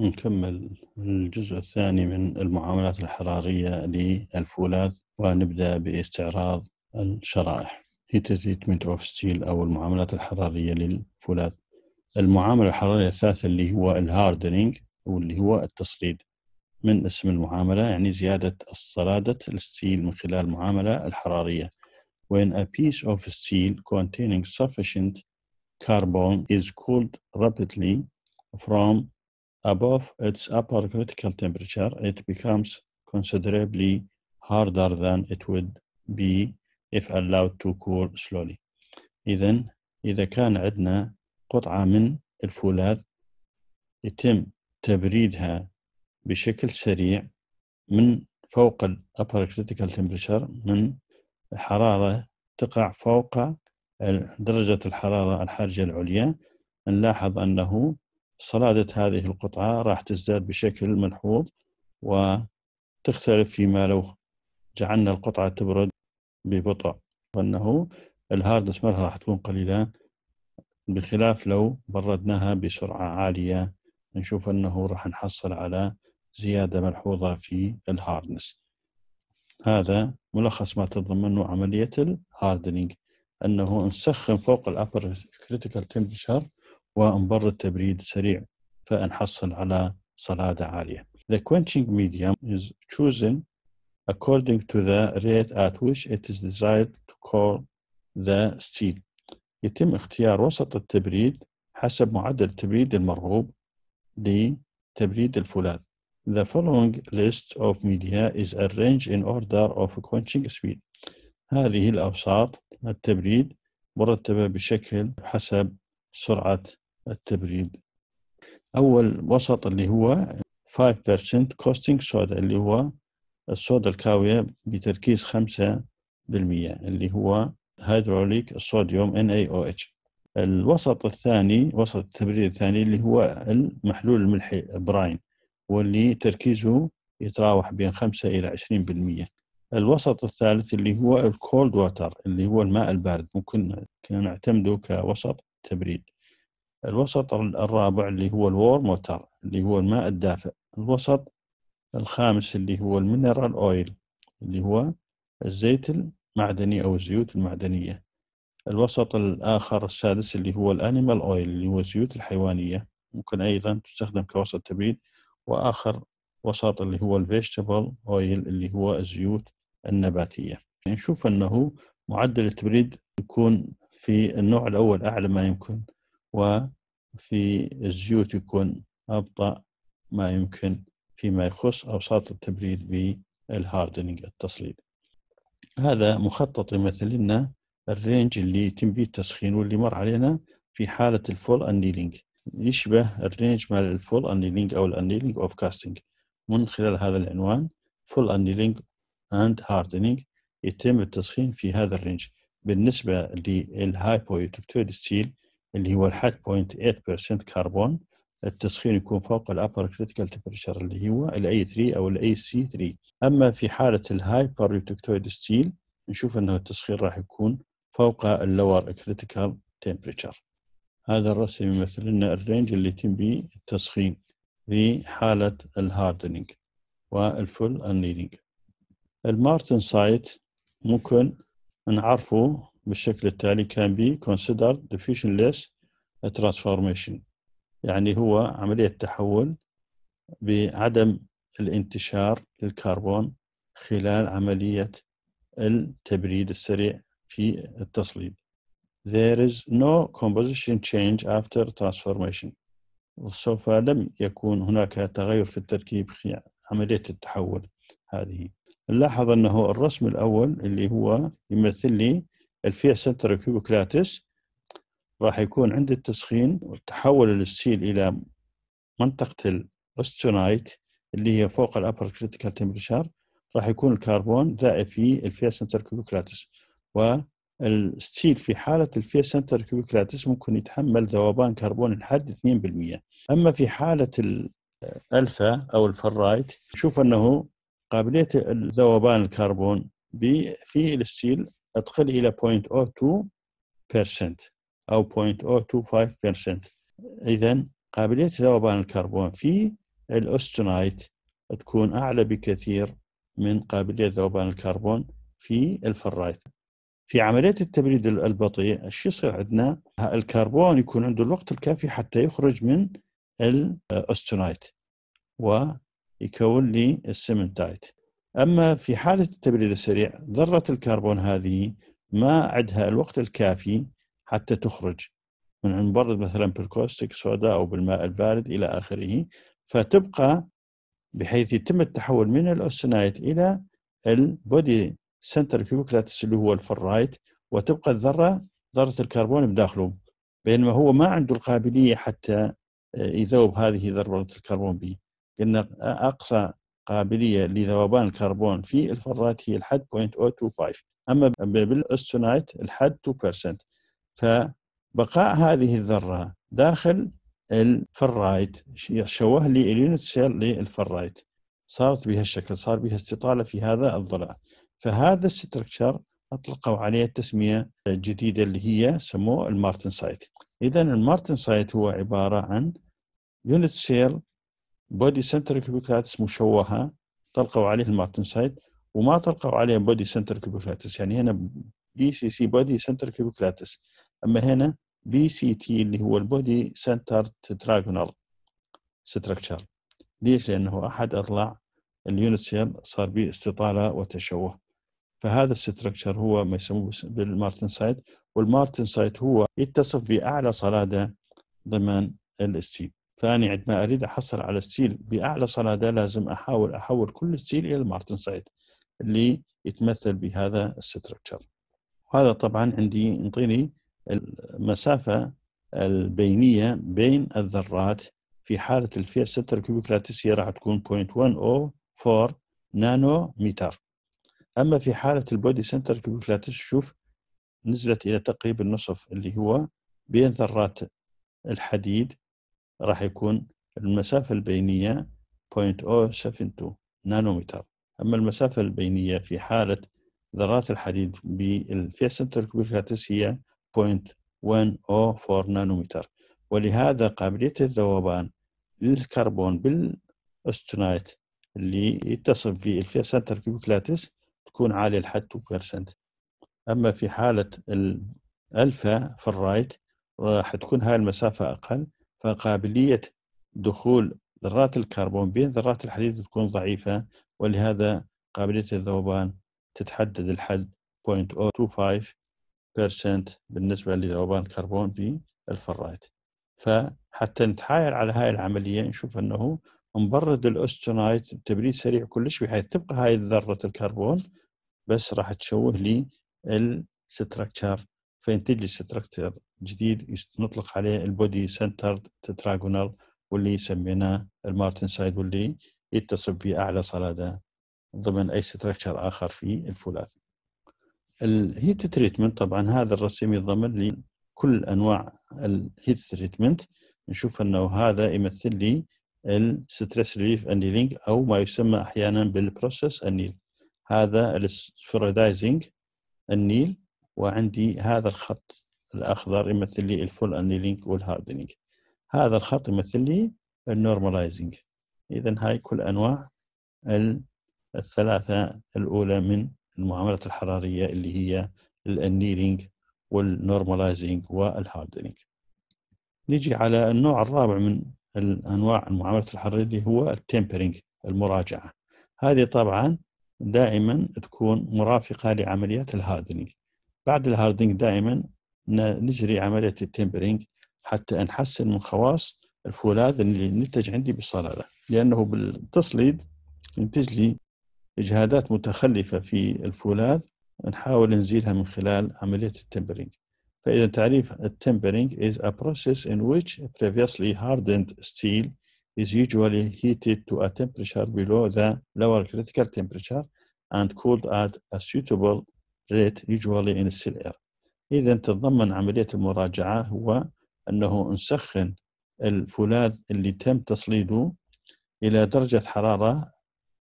نكمل الجزء الثاني من المعاملات الحرارية للفولاذ ونبدأ باستعراض الشرائح heated treatment of steel أو المعاملات الحرارية للفولاذ المعاملة الحرارية الثالثة اللي هو الهاردنينج واللي هو التصليد من اسم المعاملة يعني زيادة صلادة الستيل من خلال المعاملة الحرارية When a piece of steel containing sufficient carbon is cooled rapidly from Above its upper critical temperature, it becomes considerably harder than it would be if allowed to cool slowly. إذن إذا كان عندنا قطعة من الفولاذ يتم تبريدها بشكل سريع من فوق ال upper critical temperature من حرارة تقع فوق درجة الحرارة الحرجة العليا نلاحظ أنه صلادة هذه القطعة راح تزداد بشكل ملحوظ وتختلف فيما لو جعلنا القطعة تبرد ببطء فإنه الهاردس مالها راح تكون قليلة بخلاف لو بردناها بسرعة عالية نشوف أنه راح نحصل على زيادة ملحوظة في الهاردنس هذا ملخص ما تضمنه عملية الهاردنينج أنه نسخن فوق الأبر كريتيكال تمبرشر وأنبر تبريد سريع فنحصل على صلادة عالية. The quenching medium is chosen according to the rate at which it is desired to core the steel. يتم اختيار وسط التبريد حسب معدل التبريد المرغوب لتبريد الفولاذ. The following list of media is arranged in order of quenching speed. هذه الأوساط التبريد مرتبة بشكل حسب سرعة التبريد أول وسط اللي هو 5% كوستنج سودا اللي هو الصودا الكاوية بتركيز 5% اللي هو هيدروليك الصوديوم NaOH الوسط الثاني وسط التبريد الثاني اللي هو المحلول الملحي براين واللي تركيزه يتراوح بين 5 إلى 20% الوسط الثالث اللي هو الكولد واتر اللي هو الماء البارد ممكن نعتمده كوسط تبريد الوسط الرابع اللي هو الور موتر اللي هو الماء الدافئ الوسط الخامس اللي هو المينرال أويل اللي هو الزيت المعدني أو الزيوت المعدنية الوسط الآخر السادس اللي هو الأنيمال أويل اللي هو الزيوت الحيوانية ممكن أيضا تستخدم كوسط تبريد وآخر وسط اللي هو الفيجيتابل أويل اللي هو الزيوت النباتية نشوف أنه معدل التبريد يكون في النوع الأول أعلى ما يمكن و في الزيوت يكون أبطأ ما يمكن فيما يخص أوساط التبريد بالهاردنينج التصليب هذا مخطط يمثل لنا الرينج اللي يتم به التسخين واللي مر علينا في حالة الفول أنيلينج يشبه الرينج مال الفول أنيلينج أو الأنيلينج أوف كاستنج من خلال هذا العنوان فول أنيلينج أند هاردنينج يتم التسخين في هذا الرينج بالنسبة للهايبويتكتوري ستيل اللي هو الحد 0.8% كربون التسخين يكون فوق الابر كريتيكال تمبرشر اللي هو الاي 3 او الاي سي 3 اما في حاله الهايبر يوتكتويد ستيل نشوف انه التسخين راح يكون فوق اللور كريتيكال تمبرشر هذا الرسم يمثل لنا الرينج اللي يتم به التسخين في حالة الهاردنينج والفل انلينينج المارتن سايت ممكن نعرفه بالشكل التالي can be considered diffusionless transformation يعني هو عملية تحول بعدم الانتشار للكربون خلال عملية التبريد السريع في التصليب There is no composition change after transformation سوف لم يكون هناك تغير في التركيب في عملية التحول هذه نلاحظ أنه الرسم الأول اللي هو يمثل لي الفيا سنتر كيوبوكلاتس راح يكون عند التسخين وتحول الستيل إلى منطقة الاستونايت اللي هي فوق الأبر كريتيكال تمبرشر راح يكون الكربون ذائب في الفيا سنتر كيوبوكلاتس والستيل في حالة الفيا سنتر كيوبوكلاتس ممكن يتحمل ذوبان كربون لحد 2% أما في حالة الألفا أو الفرايت نشوف أنه قابلية ذوبان الكربون في الستيل ادخل إلى 0.02% أو 0.025% إذا قابلية ذوبان الكربون في الاوستونايت تكون أعلى بكثير من قابلية ذوبان الكربون في الفرايت في عملية التبريد البطيء ايش يصير عندنا الكربون يكون عنده الوقت الكافي حتى يخرج من الاوستونايت ويكون لي السمنتايت أما في حالة التبريد السريع ذرة الكربون هذه ما عندها الوقت الكافي حتى تخرج من المبرد مثلا بالكوستيك سوداء أو بالماء البارد إلى آخره فتبقى بحيث يتم التحول من الأوستنايت إلى البودي سنتر كيوكلاتس اللي هو الفرايت وتبقى الذرة ذرة الكربون بداخله بينما هو ما عنده القابلية حتى آه، يذوب هذه ذرة الكربون به قلنا أقصى قابلية لذوبان الكربون في الفرات هي الحد 0.025 أما بالأستونايت الحد 2% فبقاء هذه الذرة داخل الفرايت شوه لي اليونت سيل للفرايت صارت بهالشكل صار بها استطالة في هذا الضلع فهذا الستركشر أطلقوا عليه التسمية الجديدة اللي هي سموه المارتنسايت إذا المارتنسايت هو عبارة عن يونت سيل بودي سنتر بيوكلاتس مشوهه طلقوا عليه المارتنسايد وما طلقوا عليه بودي سنتر بيوكلاتس يعني هنا بي سي سي بودي سنتر بيوكلاتس اما هنا بي سي تي اللي هو البودي سنتر تراجونال ستراكشر ليش؟ لانه احد اضلاع اليونت سيل صار به استطاله وتشوه فهذا الستركشر هو ما يسموه والمارتن سايد هو يتصف باعلى صلاده ضمن الاس تي فاني عندما اريد احصل على ستيل باعلى صلاده لازم احاول احول كل ستيل الى المارتن سايد اللي يتمثل بهذا الستركتشر وهذا طبعا عندي انطيني المسافه البينيه بين الذرات في حاله الفير ستر كيوبيك لاتسيه راح تكون 0.104 نانو متر اما في حاله البودي سنتر كيوبيك لاتيس شوف نزلت الى تقريبا النصف اللي هو بين ذرات الحديد راح يكون المسافة البينية 0.072 نانومتر أما المسافة البينية في حالة ذرات الحديد بالفيسنترك بالكاتس هي 0.104 نانومتر ولهذا قابلية الذوبان للكربون بالاستونايت اللي يتصف في الفيسنتر كيوكلاتس تكون عالية لحد 2% أما في حالة الألفا في الرايت راح تكون هاي المسافة أقل فقابلية دخول ذرات الكربون بين ذرات الحديد تكون ضعيفة ولهذا قابلية الذوبان تتحدد الحد 0.025% بالنسبة لذوبان الكربون بالفرايت فحتى نتحايل على هاي العملية نشوف أنه نبرد الأستونايت بتبريد سريع كلش بحيث تبقى هاي ذرة الكربون بس راح تشوه لي الستركتشر فينتج لي جديد نطلق عليه البودي سنترد تتراجونال واللي سميناه المارتن سايد واللي في اعلى صلادة ضمن أي ستراكشر آخر في الفولاذ الهيت تريتمنت طبعا هذا الرسم يضمن لكل أنواع الهيت تريتمنت نشوف أنه هذا يمثل لي الستريس ريليف انيلينج أو ما يسمى أحيانا بالبروسيس النيل هذا السفيرودايزنج النيل وعندي هذا الخط الأخضر يمثل لي الفول أنيلينج والهاردنينج هذا الخط يمثل لي النورماليزنج إذا هاي كل أنواع الثلاثة الأولى من المعاملات الحرارية اللي هي الأنيلينج والنورماليزنج والهاردنينج نيجي على النوع الرابع من الأنواع المعاملات الحرارية اللي هو التمبرينج المراجعة هذه طبعا دائما تكون مرافقة لعمليات الهاردنينج بعد الهاردنج دائما نجري عملية التمبرينج حتى نحسن من خواص الفولاذ اللي ننتج عندي بالصلالة لأنه بالتصليد ينتج لي إجهادات متخلفة في الفولاذ نحاول نزيلها من خلال عملية التمبرينج فإذا تعريف التمبرينج is a process in which a previously hardened steel is usually heated to a temperature below the lower critical temperature and cooled at a suitable rate usually in cell air إذا تتضمن عملية المراجعة هو أنه نسخن الفولاذ اللي تم تصليده إلى درجة حرارة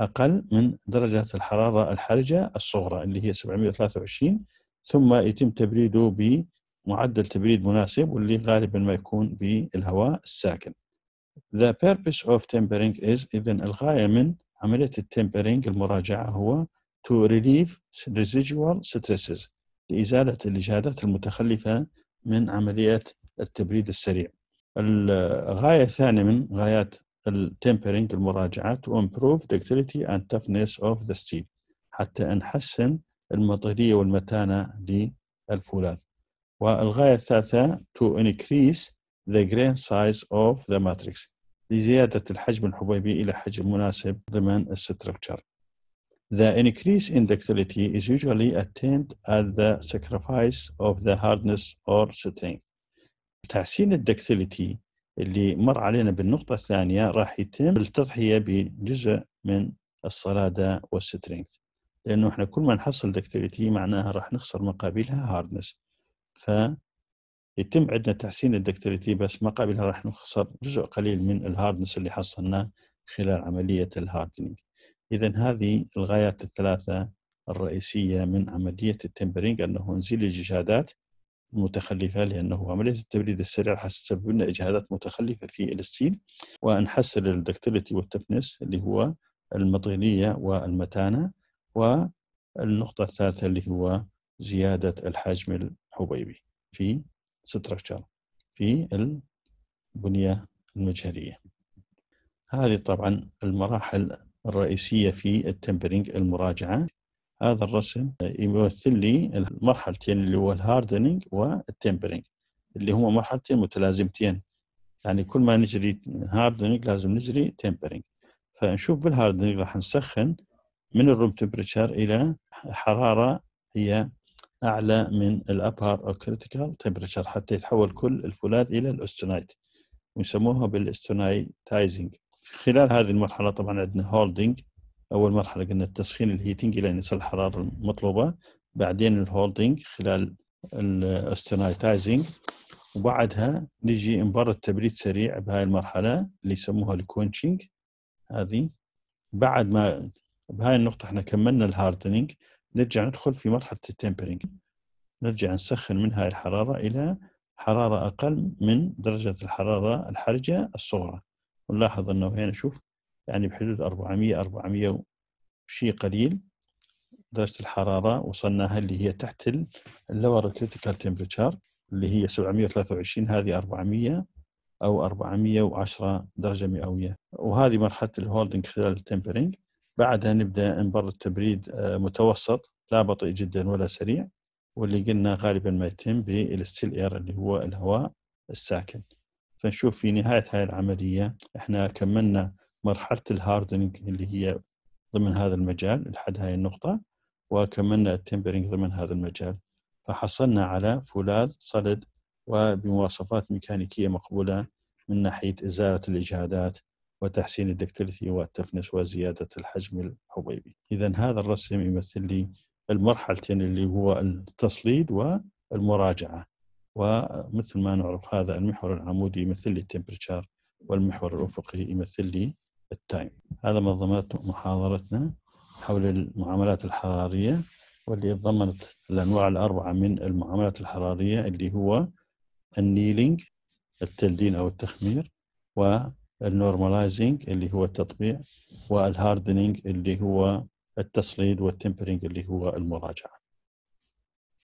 أقل من درجة الحرارة الحرجة الصغرى اللي هي 723 ثم يتم تبريده بمعدل تبريد مناسب واللي غالبا ما يكون بالهواء الساكن. The purpose of tempering is إذا الغاية من عملية التمبرينج المراجعة هو to relieve residual stresses لإزالة الإجهادات المتخلفة من عمليات التبريد السريع الغاية الثانية من غايات التمبرينج المراجعة to improve ductility and toughness of the steel حتى نحسن المطرية والمتانة للفولاذ والغاية الثالثة to increase the grain size of the matrix لزيادة الحجم الحبيبي إلى حجم مناسب ضمن الستركتشر The increase in ductility is usually attained at the sacrifice of the hardness or strength. تحسين الدكتيليتي اللي مر علينا بالنقطة الثانية راح يتم بالتضحية بجزء من الصلادة والسترينث لأنه احنا كل ما نحصل دكتيليتي معناها راح نخسر مقابلها هاردنس فيتم عندنا تحسين الدكتيليتي بس مقابلها راح نخسر جزء قليل من الهاردنس اللي حصلناه خلال عملية الهاردنينج إذا هذه الغايات الثلاثة الرئيسية من عملية التمبرينج أنه نزيل الإجهادات المتخلفة لأنه عملية التبريد السريع حتسبب لنا إجهادات متخلفة في الستيل ونحسن الدكتيلتي والتفنس اللي هو المطينية والمتانة والنقطة الثالثة اللي هو زيادة الحجم الحبيبي في ستراكشر في البنية المجهرية هذه طبعا المراحل الرئيسية في التمبرينج المراجعة هذا الرسم يمثل لي المرحلتين اللي هو الهاردنينج والتمبرينج اللي هما مرحلتين متلازمتين يعني كل ما نجري هاردنينج لازم نجري تمبرينج فنشوف بالهاردنينج راح نسخن من الروم تمبرتشر الى حراره هي اعلى من الابهر او كريتيكال تمبرتشر حتى يتحول كل الفولاذ الى الاستونايت ويسموها بالاستونايتايزنج خلال هذه المرحله طبعا عندنا هولدنج اول مرحله قلنا التسخين الهيتنج الى ان يصل الحراره المطلوبه بعدين الهولدنج خلال الاستنايتايزنج وبعدها نجي انبار التبريد سريع بهاي المرحله اللي يسموها الكونشنج هذه بعد ما بهاي النقطه احنا كملنا الهاردنينج نرجع ندخل في مرحله التمبرينج نرجع نسخن من هاي الحراره الى حراره اقل من درجه الحراره الحرجه الصغرى ونلاحظ أنه هنا شوف يعني بحدود 400 400 وشيء قليل درجة الحرارة وصلناها اللي هي تحت اللور كريتيكال تمبرتشر اللي هي 723 هذه 400 أو 410 درجة مئوية وهذه مرحلة الهولدنج خلال التمبرنج بعدها نبدأ نبرد التبريد آه، متوسط لا بطيء جدا ولا سريع واللي قلنا غالبا ما يتم بالستيل اير اللي هو الهواء الساكن فنشوف في نهاية هاي العملية احنا كملنا مرحلة الهاردنج اللي هي ضمن هذا المجال لحد هاي النقطة وكملنا التمبرينج ضمن هذا المجال فحصلنا على فولاذ صلد وبمواصفات ميكانيكية مقبولة من ناحية إزالة الإجهادات وتحسين الدكتلتي والتفنس وزيادة الحجم الحبيبي إذا هذا الرسم يمثل لي المرحلتين اللي هو التصليد والمراجعة ومثل ما نعرف هذا المحور العمودي يمثل لي التمبرتشر والمحور الأفقي يمثل لي التايم هذا منظمات محاضرتنا حول المعاملات الحرارية واللي تضمنت الأنواع الأربعة من المعاملات الحرارية اللي هو النيلينج التلدين أو التخمير والنورماليزنج اللي هو التطبيع والهاردنينج اللي هو التصليد والتمبرينج اللي هو المراجعة